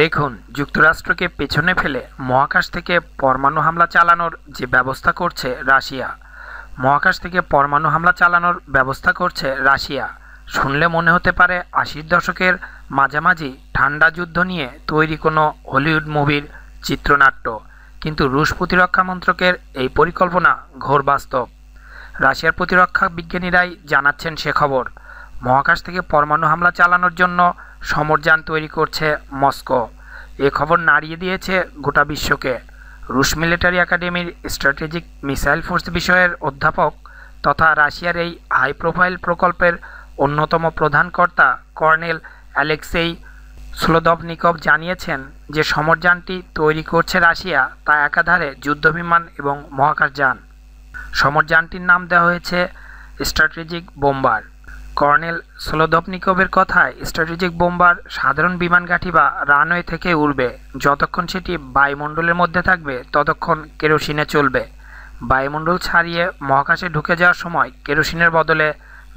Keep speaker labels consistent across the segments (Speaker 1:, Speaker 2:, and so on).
Speaker 1: দেখুন যুক্তরাষ্ট্রকে পেছনে ফেলে মহাকাশ থেকে পরমাণু হামলা চালানোর যে ব্যবস্থা করছে রাশিয়া মহাকাশ থেকে পরমাণু হামলা চালানোর ব্যবস্থা করছে রাশিয়া শুনলে মনে হতে পারে আশির দশকের মাঝামাঝি ঠান্ডা যুদ্ধ নিয়ে তৈরি কোনো হলিউড মুভির চিত্রনাট্য কিন্তু রুশ প্রতিরক্ষা মন্ত্রকের এই পরিকল্পনা ঘোর বাস্তব রাশিয়ার প্রতিরক্ষা বিজ্ঞানীরাই জানাচ্ছেন সে খবর মহাকাশ থেকে পরমাণু হামলা চালানোর জন্য সমরযান তৈরি করছে মস্কো এ খবর নাড়িয়ে দিয়েছে গোটা বিশ্বকে রুশ মিলিটারি একাডেমির স্ট্র্যাটেজিক মিসাইল ফোর্স বিষয়ের অধ্যাপক তথা রাশিয়ার এই হাই প্রোফাইল প্রকল্পের অন্যতম প্রধানকর্তা কর্নেল অ্যালেক্সেই স্লোদভনিকভ জানিয়েছেন যে সমরযানটি তৈরি করছে রাশিয়া তা একাধারে যুদ্ধবিমান এবং মহাকাশযান সমরযানটির নাম দেওয়া হয়েছে স্ট্র্যাটেজিক বোম্বার কর্নেল সোলোদপনিকোভের কথায় স্ট্র্যাটেজিক বোম্বার সাধারণ বিমান ঘাঁটি বা রানওয়ে থেকে উড়বে যতক্ষণ সেটি বায়ুমণ্ডলের মধ্যে থাকবে ততক্ষণ কেরোসিনে চলবে বায়ুমণ্ডল ছাড়িয়ে মহাকাশে ঢুকে যাওয়ার সময় কেরোসিনের বদলে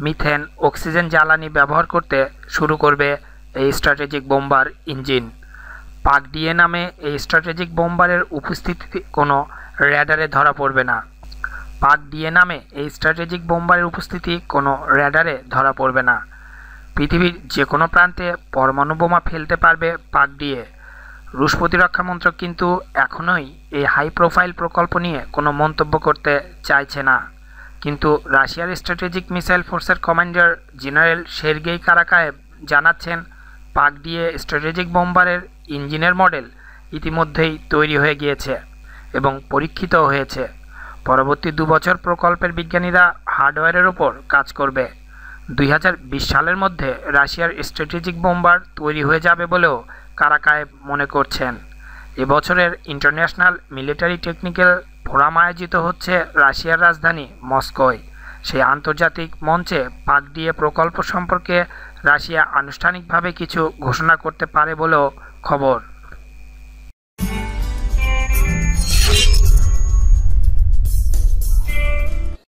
Speaker 1: মিথেন অক্সিজেন জ্বালানি ব্যবহার করতে শুরু করবে এই স্ট্র্যাটেজিক বোম্বার ইঞ্জিন পাক নামে এই স্ট্র্যাটেজিক বোম্বারের উপস্থিতি কোনো র্যাডারে ধরা পড়বে না পাক ডিএ নামে এই স্ট্র্যাটেজিক বোম্বারের উপস্থিতি কোনো র্যাডারে ধরা পড়বে না পৃথিবীর যে কোনো প্রান্তে পরমাণু বোমা ফেলতে পারবে পাক ডিএ রুশ প্রতিরক্ষা মন্ত্রক কিন্তু এখনই এই হাই প্রোফাইল প্রকল্প নিয়ে কোনো মন্তব্য করতে চাইছে না কিন্তু রাশিয়ার স্ট্র্যাটেজিক মিসাইল ফোর্সের কমান্ডার জেনারেল সের্গেই কারাকায়েব জানাচ্ছেন পাক দিয়ে স্ট্র্যাটেজিক বোম্বারের ইঞ্জিনের মডেল ইতিমধ্যেই তৈরি হয়ে গিয়েছে এবং পরীক্ষিত হয়েছে পরবর্তী দু বছর প্রকল্পের বিজ্ঞানীরা হার্ডওয়্যারের ওপর কাজ করবে দুই সালের মধ্যে রাশিয়ার স্ট্র্যাটেজিক বোম্বার তৈরি হয়ে যাবে বলেও কারাকায় মনে করছেন এবছরের ইন্টারন্যাশনাল মিলিটারি টেকনিক্যাল ফোরাম আয়োজিত হচ্ছে রাশিয়ার রাজধানী মস্কোয় সেই আন্তর্জাতিক মঞ্চে পাক দিয়ে প্রকল্প সম্পর্কে রাশিয়া আনুষ্ঠানিকভাবে কিছু ঘোষণা করতে পারে বলেও খবর